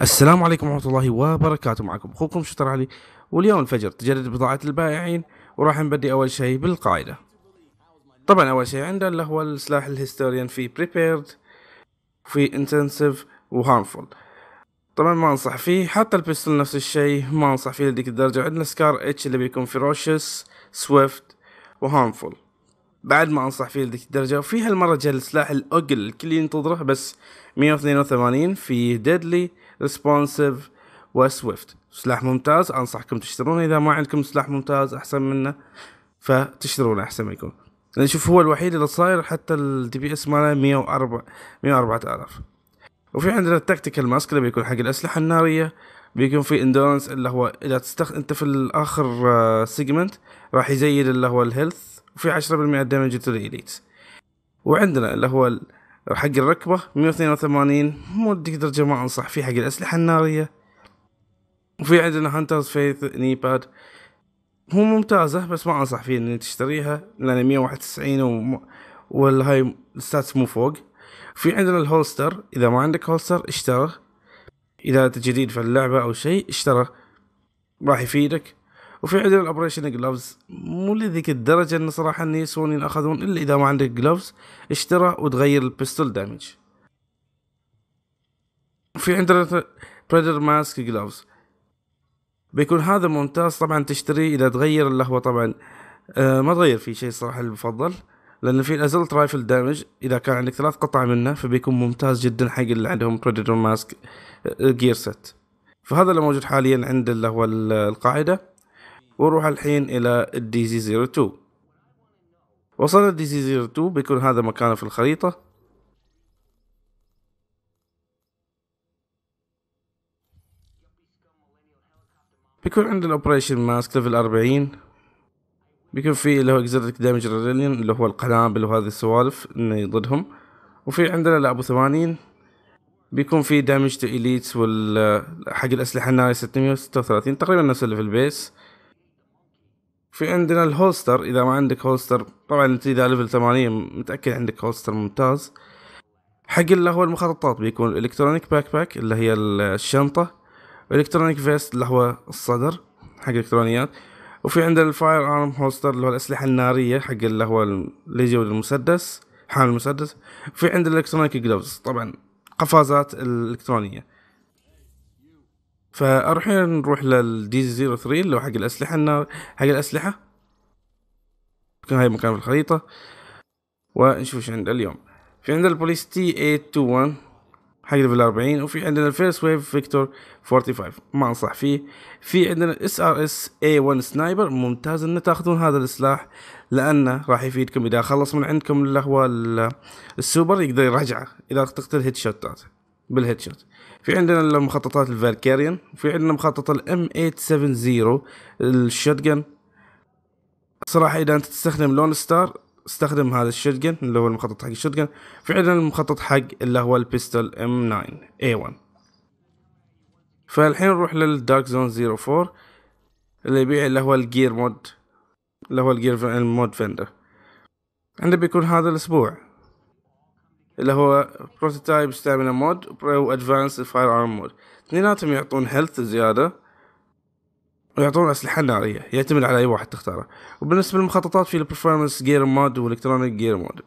السلام عليكم ورحمة الله وبركاته معكم أخوكم شطر علي واليوم الفجر تجدد بضاعة البائعين وراح نبدي أول شيء بالقاعدة طبعا أول شيء عندنا اللي هو السلاح الهستوريان في prepared في intensive وهارمفول طبعا ما انصح فيه حتى البيستول نفس الشيء ما انصح فيه لديك الدرجة عندنا سكار اتش اللي بيكون فيروشس سويفت وهارمفول بعد ما انصح فيه لذيك الدرجة وفي هالمرة جا السلاح الاوجل الكل ينتظره بس 182 في ديدلي ريسبونسيف وسويفت سلاح ممتاز انصحكم تشترونه اذا ما عندكم سلاح ممتاز احسن منه فتشترونه احسن ما يكون لان شوف هو الوحيد اللي صاير حتى الدي بي اس ماله 104 104000 وفي عندنا التكتيكال ماسك اللي بيكون حق الاسلحه الناريه بيكون في اندورنس اللي هو اذا تستخ... انت في الاخر سيجمنت آه، راح يزيد اللي هو الهيلث وفي 10% دامج تو اليت وعندنا اللي هو حق الركبة 182 مو تقدر ما انصح فيه حق الاسلحة النارية وفي عندنا هانترز فيث نيباد هو ممتازة بس ما انصح فيه ان تشتريها لان 191 و... والهاي الستاتس مو فوق في عندنا الهولستر اذا ما عندك هولستر اشتره اذا انت جديد في اللعبه او شيء اشترى راح يفيدك وفي عندنا الاوبريشن جلوفز مو لذيك الدرجه ان صراحه ان يسوون ينأخذون الا اذا ما عندك جلوفز اشترى وتغير البستول دامج في عندنا بريدر ماسك جلوفز بيكون هذا ممتاز طبعا تشتريه اذا تغير اللهوه طبعا آه ما تغير فيه شيء صراحه المفضل لان في الازلت رايفل دامج اذا كان عندك ثلاث قطع منه فبيكون ممتاز جدا حق اللي عندهم بريدتور ماسك جير سيت فهذا اللي موجود حاليا عند اللي هو القاعده ونروح الحين الى الدي زي 02 وصلنا الدي زي 02 بيكون هذا مكانه في الخريطه بيكون عندنا اوبريشن ماسك ليفل 40 بيكون في اللي هو اكزرتك دامج ريليون اللي هو القنابل وهذه السوالف انه يضدهم وفي عندنا لا ابو ثمانين بيكون في دامج تو اليتس وال حق الاسلحه الناري 636 تقريبا نفس اللي في البيس في عندنا الهولستر اذا ما عندك هولستر طبعا انت اذا ليفل 8 متاكد عندك هولستر ممتاز حق اللي هو المخططات بيكون الكترونيك باك باك اللي هي الشنطه الكترونيك فيست اللي هو الصدر حق الالكترونيات وفي عندنا الفاير ارم هولستر اللي هو الاسلحه الناريه حق اللي هو اللي يجي المسدس حامل المسدس في عندنا الالكترونيك جلوفز طبعا قفازات الالكترونيه فاروح نروح للدي زيرو ثري اللي هو حق الاسلحه النار حق الاسلحه كان هاي مكان في الخريطه ونشوف ايش عندنا اليوم في عندنا البوليس تي 821 حق ليفل 40 وفي عندنا الفيرست ويف فيكتور 45 ما انصح فيه في عندنا اس ار اس اي 1 سنايبر ممتاز ان تاخذون هذا السلاح لانه راح يفيدكم اذا خلص من عندكم اللي هو السوبر يقدر يرجعه اذا تقتل هيد شوتات بالهيد شوت في عندنا المخططات الفالكيريان وفي عندنا مخطط الام 870 الشوت جن صراحة إذا أنت تستخدم لون ستار استخدم هذا الشوتجن اللي هو المخطط حق الشوتجن فعلا المخطط حق اللي هو البيستول ام 9 اي 1 فالحين نروح للدارك زون 04 اللي يبيع اللي هو الجير مود اللي هو الجير المود فندر عندنا بيكون هذا الاسبوع اللي هو بروتوتايب ستامينا مود و ادفانس فاير ارم مود اثنيناتهم يعطون هيلث زياده ويعطون اسلحه ناريه يعتمد على اي واحد تختاره وبالنسبه للمخططات في البرفورمانس جير مود والالكترونيك جير مود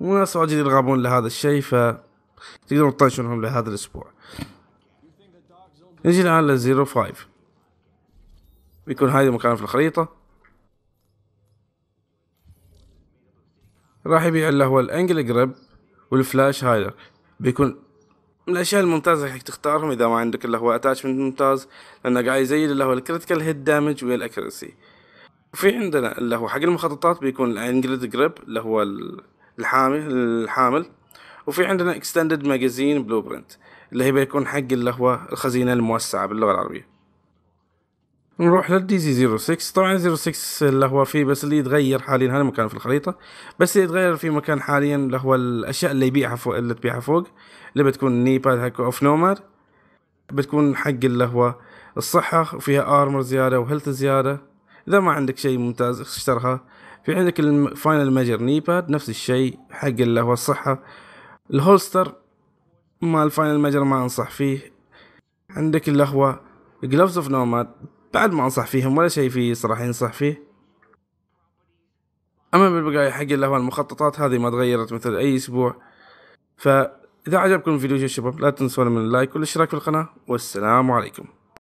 وناس واجد يرغبون لهذا الشيء ف تقدرون تطنشونهم لهذا الاسبوع نجي الان للزيرو فايف بيكون هذا المكان في الخريطه راح يبيع اللي هو الانجل جريب والفلاش هايلر بيكون من الاشياء الممتازة انك تختارهم اذا ما عندك الا هو اتاتشمنت ممتاز لانه قاعد يزيد اللي هو الكريتيكال هيد دامج ويا الاكيرسي وفي عندنا اللي هو حق المخططات بيكون الانجلد جريب اللي هو الحامل الحامل وفي عندنا اكستندد ماجازين بلو برنت اللي هي بيكون حق اللي هو الخزينة الموسعة باللغة العربية نروح للدي زي 06 طبعا 06 اللي هو فيه بس اللي يتغير حاليا هذا مكانه في الخريطه بس اللي يتغير في مكان حاليا اللي هو الاشياء اللي يبيعها فوق اللي تبيعها فوق اللي بتكون نيبال هاك اوف نومر بتكون حق اللي هو الصحة وفيها ارمر زيادة وهيلث زيادة اذا ما عندك شيء ممتاز اشترها في عندك الفاينل ميجر نيباد نفس الشيء حق اللي هو الصحة الهولستر مال الفاينل ميجر ما انصح فيه عندك اللي هو جلوفز اوف نوماد بعد ما انصح فيهم ولا شيء في صراحه ينصح فيه اما بالبقايا حق الاهوال المخططات هذه ما تغيرت مثل اي اسبوع فاذا عجبكم الفيديو يا شباب لا تنسون من اللايك والاشتراك في القناه والسلام عليكم